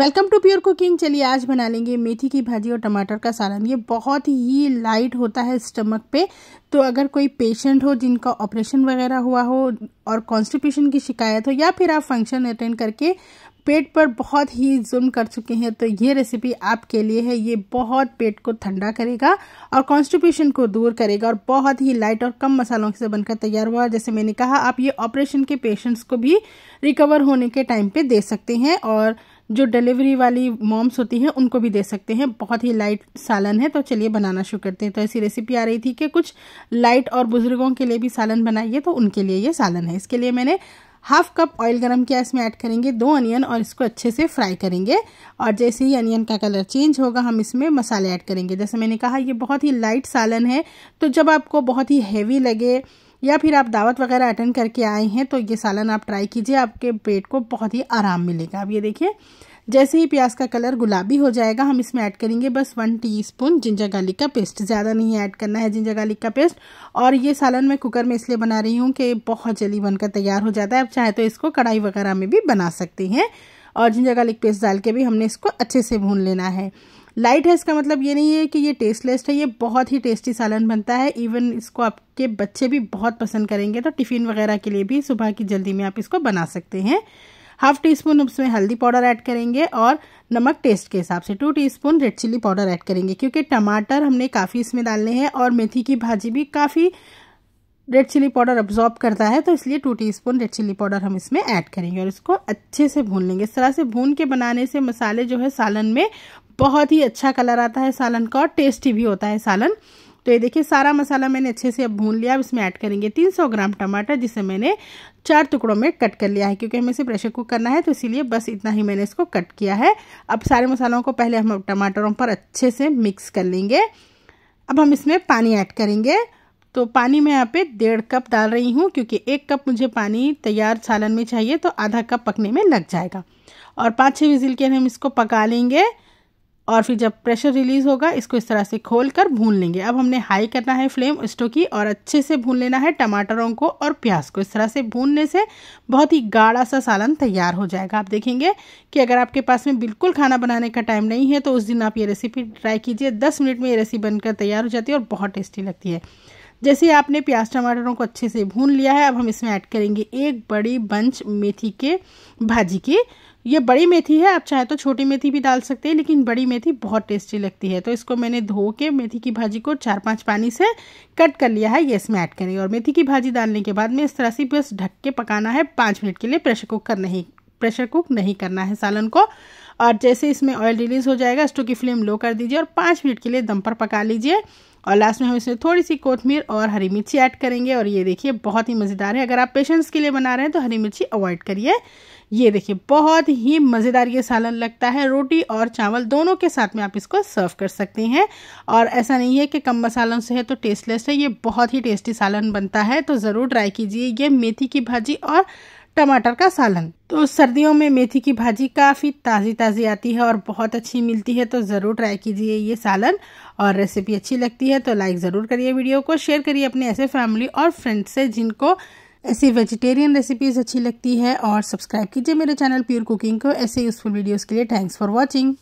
welcome to pure cooking चलिए आज बना लेंगे मेथी की भाजी और टमाटर का सालन ये बहुत ही लाइट होता है स्टमक पे तो अगर कोई पेशेंट हो जिनका ऑपरेशन वगैरह हुआ हो और कॉन्स्टिपेशन की शिकायत हो या फिर आप फंक्शन अटेंड करके पेट पर बहुत ही जुम्म कर चुके हैं तो ये रेसिपी आपके लिए है ये बहुत पेट को ठंडा करेगा और कॉन्स्टिपेशन को दूर करेगा और बहुत ही लाइट और कम मसालों से बनकर तैयार हुआ जैसे मैंने कहा आप ये ऑपरेशन के पेशेंट्स को भी रिकवर होने के टाइम पे दे सकते हैं और जो डिलीवरी वाली मॉम्स होती हैं उनको भी दे सकते हैं बहुत ही लाइट सालन है तो चलिए बनाना शुरू करते हैं तो ऐसी रेसिपी आ रही थी कि कुछ लाइट और बुज़ुर्गों के लिए भी सालन बनाइए तो उनके लिए ये सालन है इसके लिए मैंने हाफ कप ऑयल गरम किया इसमें ऐड करेंगे दो अनियन और इसको अच्छे से फ्राई करेंगे और जैसे ही अनियन का कलर चेंज होगा हम इसमें मसाले ऐड करेंगे जैसे मैंने कहा ये बहुत ही लाइट सालन है तो जब आपको बहुत ही हैवी लगे या फिर आप दावत वगैरह अटेंड करके आए हैं तो ये सालन आप ट्राई कीजिए आपके पेट को बहुत ही आराम मिलेगा अब ये देखिए जैसे ही प्याज का कलर गुलाबी हो जाएगा हम इसमें ऐड करेंगे बस वन टीस्पून जिंजर गार्लिक का पेस्ट ज़्यादा नहीं ऐड करना है जिंजर गार्लिक का पेस्ट और ये सालन मैं कुकर में इसलिए बना रही हूँ कि बहुत जल्दी बनकर तैयार हो जाता है आप चाहे तो इसको कढ़ाई वगैरह में भी बना सकते हैं और जिंजर गार्लिक पेस्ट डाल के भी हमने इसको अच्छे से भून लेना है लाइट है इसका मतलब ये नहीं है कि ये टेस्टलेस है ये बहुत ही टेस्टी सालन बनता है इवन इसको आपके बच्चे भी बहुत पसंद करेंगे तो टिफ़िन वगैरह के लिए भी सुबह की जल्दी में आप इसको बना सकते हैं हाफ टी स्पून उसमें हल्दी पाउडर ऐड करेंगे और नमक टेस्ट के हिसाब से two teaspoon red chilli powder add करेंगे क्योंकि टमाटर हमने काफ़ी इसमें डालने हैं और मेथी की भाजी भी काफ़ी रेड चिली पाउडर अब्जॉर्ब करता है तो इसलिए two teaspoon red chilli powder हम इसमें ऐड करेंगे और इसको अच्छे से भून लेंगे इस तरह से भून के बनाने से मसाले जो है सालन में बहुत ही अच्छा कलर आता है सालन का और टेस्टी भी होता है सालन तो ये देखिए सारा मसाला मैंने अच्छे से अब भून लिया अब इसमें ऐड करेंगे 300 ग्राम टमाटर जिसे मैंने चार टुकड़ों में कट कर लिया है क्योंकि हमें इसे प्रेशर कुक करना है तो इसीलिए बस इतना ही मैंने इसको कट किया है अब सारे मसालों को पहले हम टमाटरों पर अच्छे से मिक्स कर लेंगे अब हम इसमें पानी ऐड करेंगे तो पानी मैं यहाँ पे डेढ़ कप डाल रही हूँ क्योंकि एक कप मुझे पानी तैयार सालन में चाहिए तो आधा कप पकने में लग जाएगा और पाँच छः विजिल के हम इसको पका लेंगे और फिर जब प्रेशर रिलीज़ होगा इसको इस तरह से खोल कर भून लेंगे अब हमने हाई करना है फ्लेम स्टो की और अच्छे से भून लेना है टमाटरों को और प्याज को इस तरह से भूनने से बहुत ही गाढ़ा सा सालन तैयार हो जाएगा आप देखेंगे कि अगर आपके पास में बिल्कुल खाना बनाने का टाइम नहीं है तो उस दिन आप ये रेसिपी ट्राई कीजिए दस मिनट में ये रेसिपी बनकर तैयार हो जाती है और बहुत टेस्टी लगती है जैसे आपने प्याज टमाटरों को अच्छे से भून लिया है अब हम इसमें ऐड करेंगे एक बड़ी बंच मेथी के भाजी की ये बड़ी मेथी है आप चाहे तो छोटी मेथी भी डाल सकते हैं लेकिन बड़ी मेथी बहुत टेस्टी लगती है तो इसको मैंने धो के मेथी की भाजी को चार पांच पानी से कट कर लिया है ये इसमें ऐड करेंगे और मेथी की भाजी डालने के बाद में इस तरह से बस ढक के पकाना है पाँच मिनट के लिए प्रेशर कुकर नहीं प्रेशर कुक नहीं करना है सालन को और जैसे इसमें ऑयल रिलीज हो जाएगा स्टो की फ्लेम लो कर दीजिए और पाँच मिनट के लिए दम पर पका लीजिए और लास्ट में हम इसमें थोड़ी सी कोथमीर और हरी मिर्ची ऐड करेंगे और ये देखिए बहुत ही मज़ेदार है अगर आप पेशेंट्स के लिए बना रहे हैं तो हरी मिर्ची अवॉइड करिए ये देखिए बहुत ही मज़ेदार ये सालन लगता है रोटी और चावल दोनों के साथ में आप इसको सर्व कर सकते हैं और ऐसा नहीं है कि कम मसालों से है तो टेस्टलेस है ये बहुत ही टेस्टी सालन बनता है तो ज़रूर ट्राई कीजिए ये मेथी की भाजी और टमाटर का सालन तो सर्दियों में मेथी की भाजी काफ़ी ताज़ी ताज़ी आती है और बहुत अच्छी मिलती है तो ज़रूर ट्राई कीजिए ये सालन और रेसिपी अच्छी लगती है तो लाइक ज़रूर करिए वीडियो को शेयर करिए अपने ऐसे फैमिली और फ्रेंड्स से जिनको ऐसी वेजिटेरियन रेसिपीज़ अच्छी लगती है और सब्सक्राइब कीजिए मेरे चैनल प्योर कुकिंग को ऐसे यूज़फुल वीडियोज़ के लिए थैंक्स फॉर वॉचिंग